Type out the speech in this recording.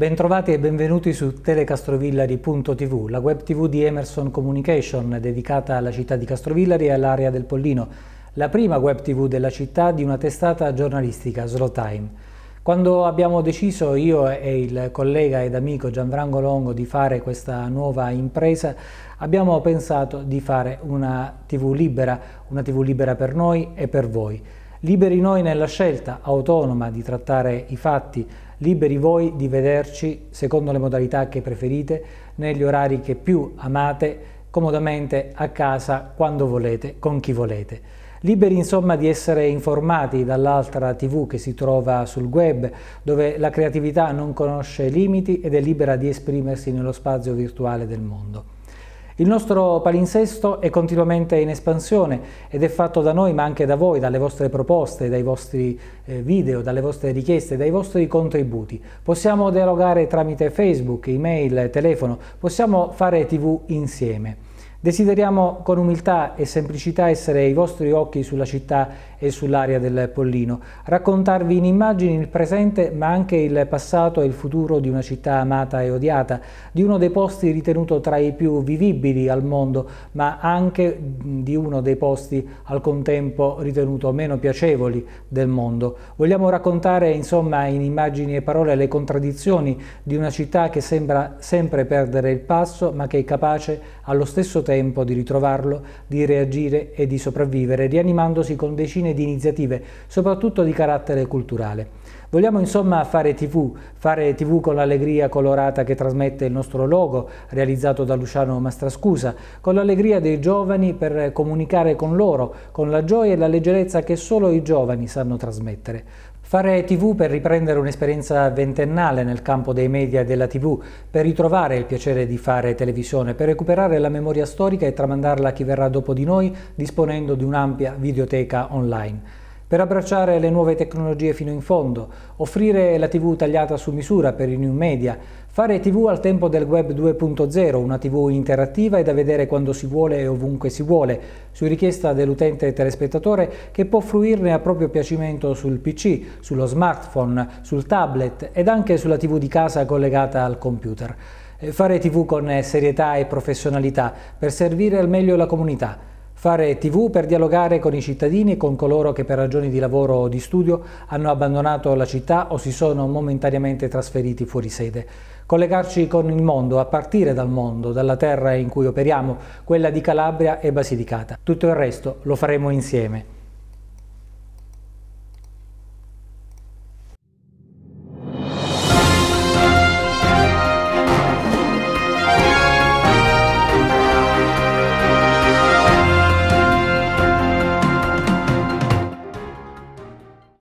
Bentrovati e benvenuti su telecastrovillari.tv, la web tv di Emerson Communication dedicata alla città di Castrovillari e all'area del Pollino, la prima web tv della città di una testata giornalistica, Slow Time. Quando abbiamo deciso io e il collega ed amico Gianfranco Longo di fare questa nuova impresa, abbiamo pensato di fare una tv libera, una tv libera per noi e per voi. Liberi noi nella scelta autonoma di trattare i fatti, liberi voi di vederci secondo le modalità che preferite, negli orari che più amate, comodamente a casa, quando volete, con chi volete. Liberi insomma di essere informati dall'altra tv che si trova sul web, dove la creatività non conosce limiti ed è libera di esprimersi nello spazio virtuale del mondo. Il nostro palinsesto è continuamente in espansione ed è fatto da noi ma anche da voi, dalle vostre proposte, dai vostri eh, video, dalle vostre richieste, dai vostri contributi. Possiamo dialogare tramite Facebook, email, telefono, possiamo fare tv insieme. Desideriamo con umiltà e semplicità essere i vostri occhi sulla città e sull'area del Pollino, raccontarvi in immagini il presente ma anche il passato e il futuro di una città amata e odiata, di uno dei posti ritenuto tra i più vivibili al mondo ma anche di uno dei posti al contempo ritenuto meno piacevoli del mondo. Vogliamo raccontare insomma in immagini e parole le contraddizioni di una città che sembra sempre perdere il passo ma che è capace allo stesso tempo tempo di ritrovarlo, di reagire e di sopravvivere, rianimandosi con decine di iniziative, soprattutto di carattere culturale. Vogliamo insomma fare tv, fare tv con l'allegria colorata che trasmette il nostro logo, realizzato da Luciano Mastrascusa, con l'allegria dei giovani per comunicare con loro, con la gioia e la leggerezza che solo i giovani sanno trasmettere. Fare tv per riprendere un'esperienza ventennale nel campo dei media e della tv, per ritrovare il piacere di fare televisione, per recuperare la memoria storica e tramandarla a chi verrà dopo di noi disponendo di un'ampia videoteca online per abbracciare le nuove tecnologie fino in fondo, offrire la TV tagliata su misura per i new media, fare TV al tempo del web 2.0, una TV interattiva e da vedere quando si vuole e ovunque si vuole, su richiesta dell'utente telespettatore che può fruirne a proprio piacimento sul PC, sullo smartphone, sul tablet ed anche sulla TV di casa collegata al computer. Fare TV con serietà e professionalità per servire al meglio la comunità Fare tv per dialogare con i cittadini e con coloro che per ragioni di lavoro o di studio hanno abbandonato la città o si sono momentaneamente trasferiti fuori sede. Collegarci con il mondo, a partire dal mondo, dalla terra in cui operiamo, quella di Calabria e Basilicata. Tutto il resto lo faremo insieme.